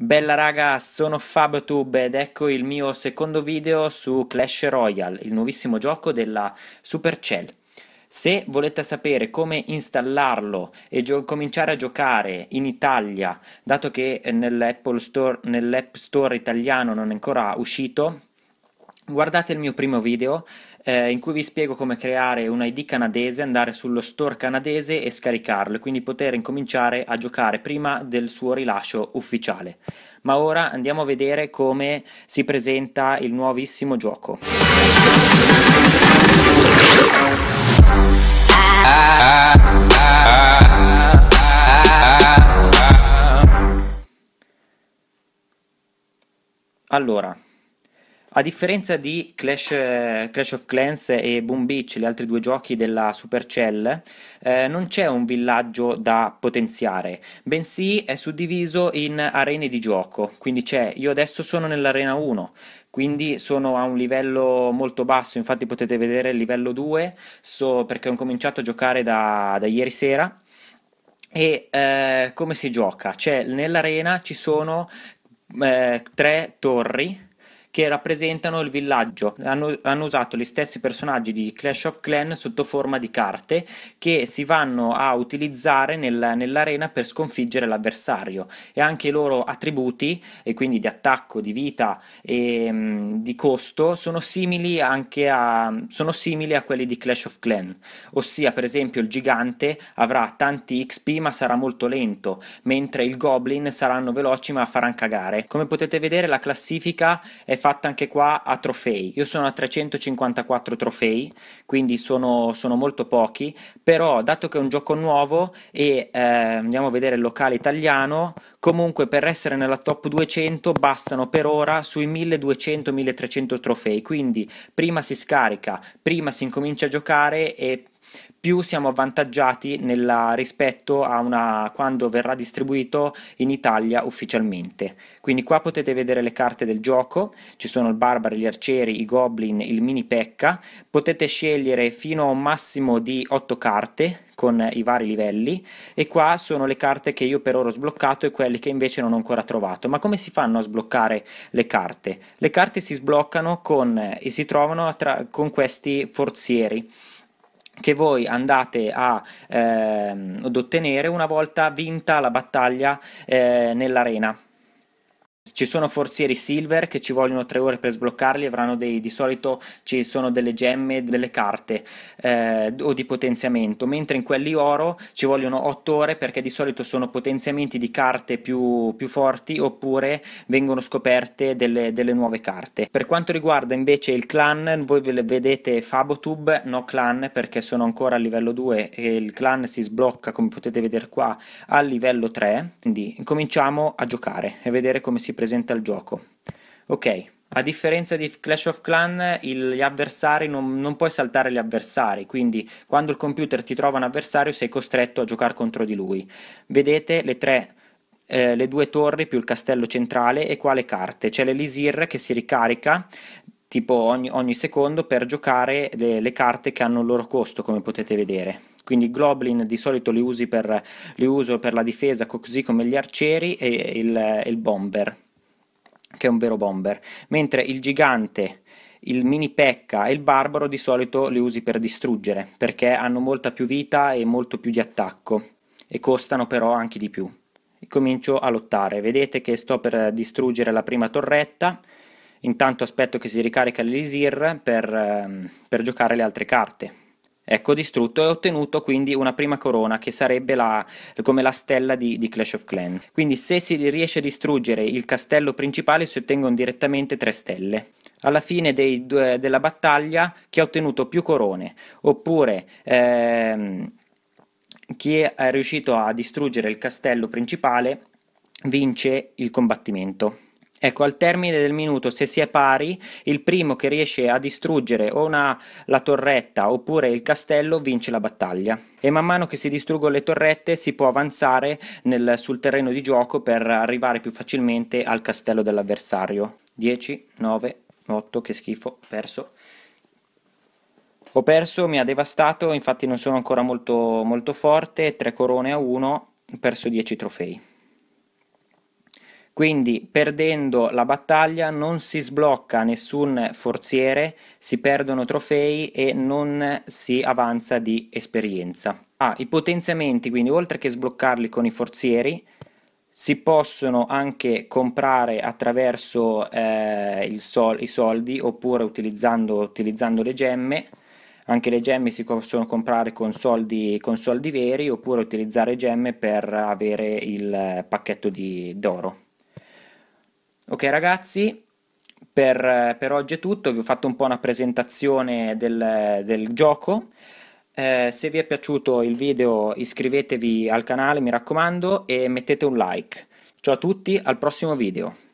Bella raga, sono FabTube ed ecco il mio secondo video su Clash Royale, il nuovissimo gioco della Supercell. Se volete sapere come installarlo e cominciare a giocare in Italia, dato che nell'App Store, nell Store italiano non è ancora uscito, Guardate il mio primo video eh, in cui vi spiego come creare un ID canadese, andare sullo store canadese e scaricarlo e quindi poter incominciare a giocare prima del suo rilascio ufficiale. Ma ora andiamo a vedere come si presenta il nuovissimo gioco. Allora, a differenza di Clash, Clash, of Clans e Boom Beach, gli altri due giochi della Supercell, eh, non c'è un villaggio da potenziare, bensì è suddiviso in arene di gioco. Quindi c'è, io adesso sono nell'arena 1, quindi sono a un livello molto basso, infatti potete vedere il livello 2, so, perché ho cominciato a giocare da, da ieri sera. E eh, come si gioca? Cioè, nell'arena ci sono eh, tre torri che rappresentano il villaggio. Hanno, hanno usato gli stessi personaggi di Clash of Clan sotto forma di carte che si vanno a utilizzare nel, nell'arena per sconfiggere l'avversario e anche i loro attributi, e quindi di attacco, di vita e mh, mm, di costo, sono simili anche a, sono simili a quelli di Clash of Clan, ossia per esempio il gigante avrà tanti XP ma sarà molto lento, mentre il goblin saranno veloci ma faranno cagare. Come potete vedere la classifica è fatta fatta anche qua a trofei. Io sono a 354 trofei, quindi sono, sono molto pochi, però dato che è un gioco nuovo e eh, andiamo a vedere il locale italiano, comunque per essere nella top 200 bastano per ora sui 1200-1300 trofei, quindi prima si scarica, prima si incomincia a giocare e più siamo avvantaggiati nella, rispetto a una, quando verrà distribuito in Italia ufficialmente. Quindi qua potete vedere le carte del gioco, ci sono il barbari, gli arcieri, i goblin, il mini pecca, potete scegliere fino a un massimo di 8 carte con i vari livelli e qua sono le carte che io per ora ho sbloccato e quelle che invece non ho ancora trovato. Ma come si fanno a sbloccare le carte? Le carte si sbloccano con, e eh, si trovano tra, con questi forzieri che voi andate a, ehm, ad ottenere una volta vinta la battaglia eh, nell'arena. Ci sono forzieri silver che ci vogliono tre ore per sbloccarli, avranno dei, di solito ci sono delle gemme, delle carte eh, o di potenziamento, mentre in quelli oro ci vogliono otto ore perché di solito sono potenziamenti di carte più, più forti oppure vengono scoperte delle, delle, nuove carte. Per quanto riguarda invece il clan, voi vedete Fabotube, no clan perché sono ancora a livello 2 e il clan si sblocca come potete vedere qua a livello 3, quindi cominciamo a giocare e vedere come si presenta al gioco. Ok, a differenza di Clash of Clans, il, gli avversari non, non, puoi saltare gli avversari, quindi quando il computer ti trova un avversario sei costretto a giocare contro di lui. Vedete le, tre, eh, le due torri più il castello centrale e qua le carte. C'è l'Elisir che si ricarica tipo ogni, ogni secondo per giocare le, le carte che hanno il loro costo, come potete vedere quindi i goblin di solito li, per, li, uso per la difesa così come gli arcieri e il, il bomber che è un vero bomber, mentre il gigante, il mini pecca e il barbaro di solito li usi per distruggere, perché hanno molta più vita e molto più di attacco, e costano però anche di più. comincio a lottare, vedete che sto per distruggere la prima torretta, intanto aspetto che si ricarica l'elisir per, ehm, per giocare le altre carte ecco, distrutto e ha ottenuto quindi una prima corona che sarebbe la, come la stella di, di, Clash of Clans. Quindi se si riesce a distruggere il castello principale si ottengono direttamente tre stelle. Alla fine dei, due, della battaglia chi ha ottenuto più corone oppure... Ehm, chi è riuscito a distruggere il castello principale vince il combattimento. Ecco, al termine del minuto, se si è pari, il primo che riesce a distruggere o una, la torretta oppure il castello vince la battaglia. E man mano che si distruggono le torrette si può avanzare nel, sul terreno di gioco per arrivare più facilmente al castello dell'avversario. 10, 9, 8, che schifo, perso. Ho perso, mi ha devastato, infatti non sono ancora molto, molto forte, 3 corone a 1, ho perso 10 trofei. Quindi perdendo la battaglia non si sblocca nessun forziere, si perdono trofei e non si avanza di esperienza. Ah, i potenziamenti, quindi oltre che sbloccarli con i forzieri, si possono anche comprare attraverso eh, sol- i soldi oppure utilizzando, utilizzando, le gemme. Anche le gemme si possono comprare con soldi, con soldi veri oppure utilizzare gemme per avere il pacchetto di, d'oro. Ok ragazzi, per, per, oggi è tutto, vi ho fatto un po' una presentazione del, del gioco. Eh, se vi è piaciuto il video iscrivetevi al canale, mi raccomando, e mettete un like. Ciao a tutti, al prossimo video.